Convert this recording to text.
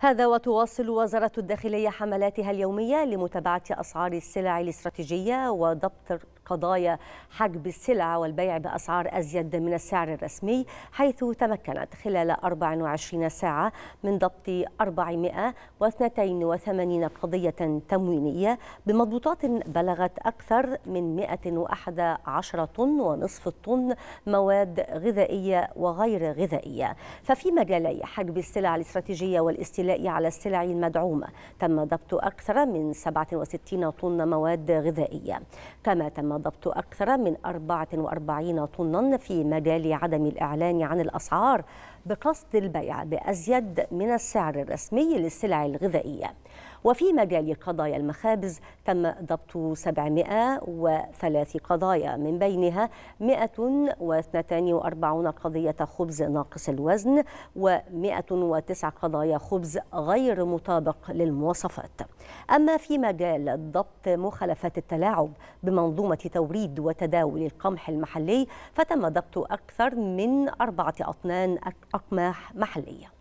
هذا وتواصل وزارة الداخلية حملاتها اليومية لمتابعة أسعار السلع الاستراتيجية وضبط قضايا حجب السلع والبيع بأسعار أزيد من السعر الرسمي حيث تمكنت خلال 24 ساعة من ضبط 482 قضية تموينية بمضبوطات بلغت أكثر من 111 طن ونصف الطن مواد غذائية وغير غذائية ففي مجالي حجب السلع الاستراتيجية والاستيلاء على السلع المدعومة تم ضبط أكثر من 67 طن مواد غذائية كما تم ضبط أكثر من 44 طنا في مجال عدم الإعلان عن الأسعار بقصد البيع بأزيد من السعر الرسمي للسلع الغذائية وفي مجال قضايا المخابز تم ضبط 703 قضايا من بينها 142 قضية خبز ناقص الوزن و109 قضايا خبز غير مطابق للمواصفات أما في مجال ضبط مخالفات التلاعب بمنظومة توريد وتداول القمح المحلي فتم ضبط أكثر من أربعة أطنان أقماح محلية